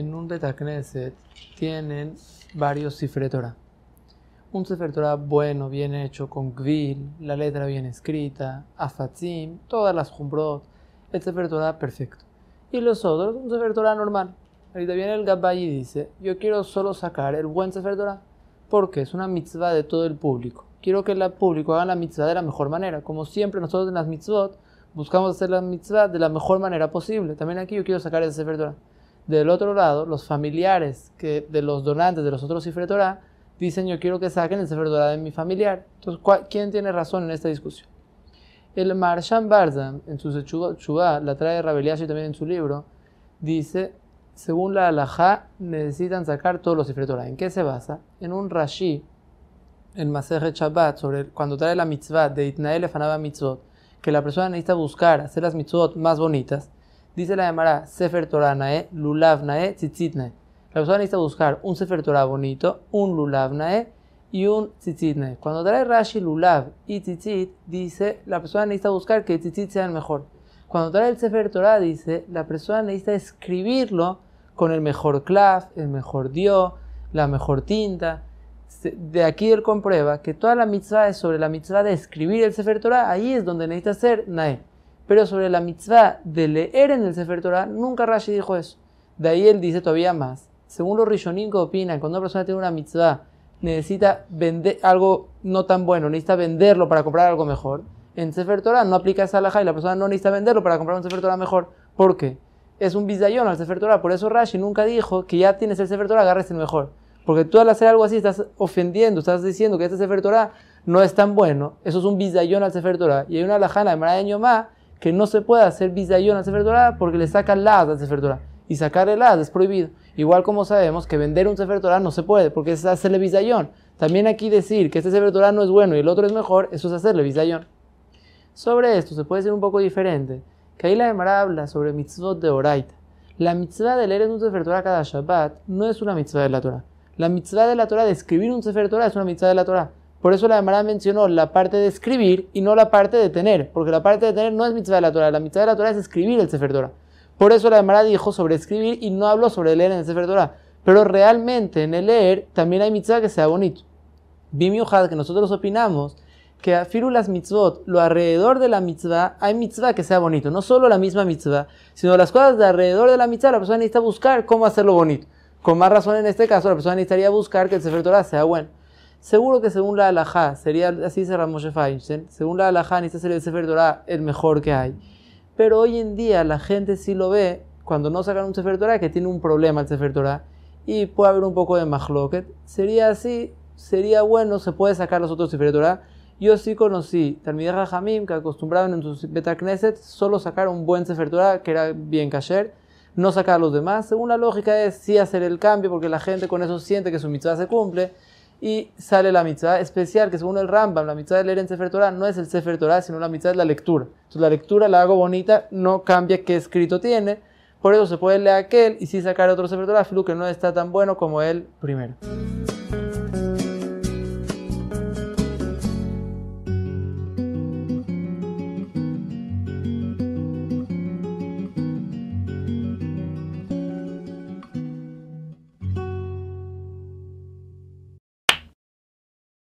en un Betacneset tienen varios cifre Un cifre bueno, bien hecho, con Gvil, la letra bien escrita, Afatzim, todas las Jumbrot, el Sefer perfecto. Y los otros, un cifre normal. Ahorita viene el Gabay y dice, yo quiero solo sacar el buen cifre porque es una mitzvah de todo el público. Quiero que el público haga la mitzvah de la mejor manera. Como siempre nosotros en las mitzvot buscamos hacer la mitzvah de la mejor manera posible. También aquí yo quiero sacar el cifre del otro lado, los familiares que, de los donantes de los otros Sefer Torah dicen yo quiero que saquen el Sefer Torah de mi familiar. Entonces, ¿quién tiene razón en esta discusión? El Marshan Barzam, en su Chubá, la trae y también en su libro, dice, según la halajá, necesitan sacar todos los Sefer Torah. ¿En qué se basa? En un Rashi, el Masejet Shabbat, sobre cuando trae la mitzvah de Itnael Efanaba Mitzvot, que la persona necesita buscar hacer las mitzvot más bonitas, Dice la llamada Sefer nae, nae, tzitzit nae La persona necesita buscar un Sefer Torah bonito, un lulav nae y un nae Cuando trae Rashi, Lulav y Tzitzit, dice la persona necesita buscar que Tzitzit sea el mejor. Cuando trae el Sefer Torah, dice la persona necesita escribirlo con el mejor clav, el mejor dio, la mejor tinta. De aquí él comprueba que toda la mitzvah es sobre la mitzvah de escribir el Sefer Torah. Ahí es donde necesita ser Nae. Pero sobre la mitzvah de leer en el Sefer Torah, nunca Rashi dijo eso. De ahí él dice todavía más. Según los Rishonim opinan, cuando una persona tiene una mitzvah, necesita vender algo no tan bueno, necesita venderlo para comprar algo mejor. En Sefer Torah no aplica esa halajá y la persona no necesita venderlo para comprar un Sefer Torah mejor. ¿Por qué? Es un bizayón al Sefer Torah. Por eso Rashi nunca dijo que ya tienes el Sefer Torah, agarres el mejor. Porque tú al hacer algo así estás ofendiendo, estás diciendo que este Sefer Torah no es tan bueno. Eso es un bizayón al Sefer Torah. Y hay una halajá en la de Yomá que no se puede hacer Bizayón a Sefer Torah porque le sacan las a Sefer Torah. Y sacar el es prohibido. Igual como sabemos que vender un Sefer Torah no se puede porque es hacerle Bizayón También aquí decir que este Sefer Torah no es bueno y el otro es mejor, eso es hacerle Bizayón Sobre esto se puede ser un poco diferente. Que ahí la Gemara habla sobre mitzvot de Oraita. La mitzvah de leer en un Sefer Torah cada Shabbat no es una mitzvah de la Torah. La mitzvah de la Torah de escribir un Sefer Torah es una mitzvah de la Torah. Por eso la Gemara mencionó la parte de escribir y no la parte de tener, porque la parte de tener no es mitzvah de la Torah, la mitzvah de la Torah es escribir el Sefer Torah. Por eso la Gemara dijo sobre escribir y no habló sobre leer en el Sefer Torah. Pero realmente en el leer también hay mitzvah que sea bonito. Bimiuhad, que nosotros opinamos que a firulas mitzvot, lo alrededor de la mitzvah, hay mitzvah que sea bonito. No solo la misma mitzvah, sino las cosas de alrededor de la mitzvah, la persona necesita buscar cómo hacerlo bonito. Con más razón en este caso, la persona necesitaría buscar que el Sefer Torah sea bueno. Seguro que según la halajá, sería así dice moshe Feinstein, según la halajá ni ser el Sefer Torah el mejor que hay. Pero hoy en día la gente sí lo ve cuando no sacan un Sefer Torah que tiene un problema el Sefer Torah y puede haber un poco de machloket Sería así, sería bueno, se puede sacar los otros Sefer Torah. Yo sí conocí Talmideh Jamim que acostumbraban en sus Betacneset solo sacar un buen Sefer Torah que era bien kasher no sacar a los demás. Según la lógica es sí hacer el cambio porque la gente con eso siente que su mitzvah se cumple y sale la mitad especial, que según el Rambam, la mitad de leer en Sefer no es el Sefer Torah, sino la mitad de la lectura. Entonces la lectura la hago bonita, no cambia qué escrito tiene, por eso se puede leer aquel y si sacar otro Sefer Torah, flu que no está tan bueno como el primero.